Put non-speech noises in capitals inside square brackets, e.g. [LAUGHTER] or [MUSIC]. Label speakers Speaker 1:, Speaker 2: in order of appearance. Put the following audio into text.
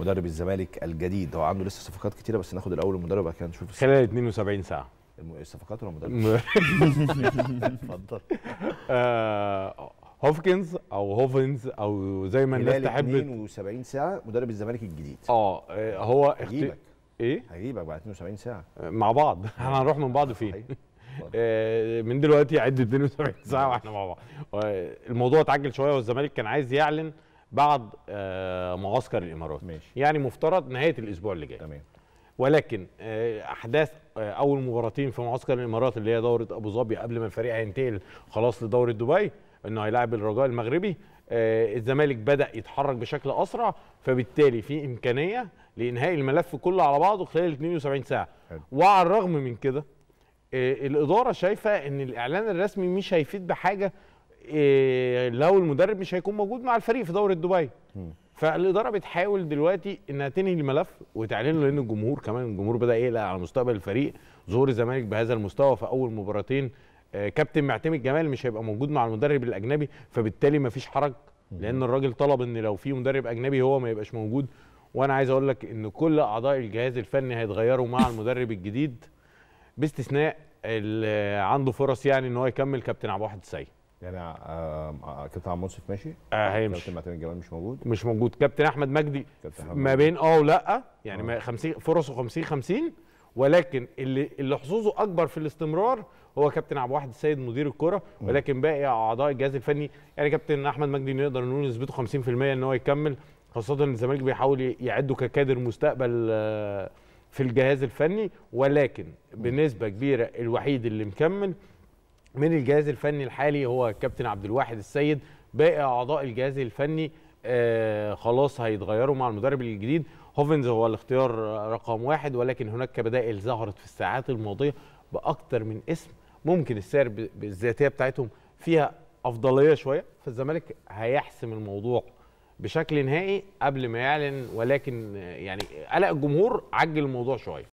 Speaker 1: مدرب الزمالك الجديد هو عنده لسه صفقات كتيره بس ناخد الاول المدرب بعد كده نشوف خلال 72 ساعه الصفقات ولا مدرب؟ [LAUGHS] اتفضل آه، هوفكنز او هوفنز او زي ما الناس تحب 72 ساعه مدرب الزمالك الجديد اه, آه، هو هجيبك ايه هجيبك بعد 72 ساعه مع بعض [LAUGHS] احنا هنروح من بعض فين [LAUGHS] آه، من دلوقتي عد 72 ساعه واحنا مع بعض الموضوع اتعجل شويه والزمالك كان عايز يعلن بعد آه، معسكر الامارات ماشي. يعني مفترض نهايه الاسبوع اللي جاي تمام ولكن آه، احداث آه، اول مباراتين في معسكر الامارات اللي هي دوره ابو ظبي قبل ما الفريق هينتقل خلاص لدوره دبي انه هيلاعب الرجاء المغربي الزمالك بدا يتحرك بشكل اسرع فبالتالي في امكانيه لانهاء الملف كله على بعضه خلال 72 ساعه حلو. وعلى الرغم من كده الاداره شايفه ان الاعلان الرسمي مش هيفيد بحاجه إيه لو المدرب مش هيكون موجود مع الفريق في دوره دبي فالاداره بتحاول دلوقتي انها تنهي الملف وتعلنه لان الجمهور كمان الجمهور بدا يقلق على مستقبل الفريق ظهور الزمالك بهذا المستوى في اول مباراتين آه كابتن معتمد جمال مش هيبقى موجود مع المدرب الاجنبي فبالتالي ما فيش حرج لان الراجل طلب ان لو في مدرب اجنبي هو ما يبقاش موجود وانا عايز اقول لك ان كل اعضاء الجهاز الفني هيتغيروا مع المدرب الجديد باستثناء اللي آه، عنده فرص يعني ان هو يكمل كابتن عبد الواحد السيد يعني آه، آه، كابتن عمرو يوسف ماشي آه هيمشي كابتن معتمد جمال مش موجود مش موجود كابتن احمد مجدي ما بين اه ولا يعني آه. 50 فرصه 50 50 ولكن اللي اللي حظوظه اكبر في الاستمرار هو كابتن عبد الواحد السيد مدير الكره ولكن باقي اعضاء الجهاز الفني يعني كابتن احمد مجدي نقدر نقول نسبته 50% ان هو يكمل خاصه ان الزمالك بيحاول يعده ككادر مستقبل آه، في الجهاز الفني ولكن بنسبه كبيره الوحيد اللي مكمل من الجهاز الفني الحالي هو الكابتن عبد الواحد السيد باقي اعضاء الجهاز الفني آه خلاص هيتغيروا مع المدرب الجديد هوفنز هو الاختيار آه، رقم واحد ولكن هناك بدائل ظهرت في الساعات الماضيه باكثر من اسم ممكن السعر بالذاتيه بتاعتهم فيها افضليه شويه فالزمالك هيحسم الموضوع بشكل نهائي قبل ما يعلن ولكن آه، يعني قلق الجمهور عجل الموضوع شويه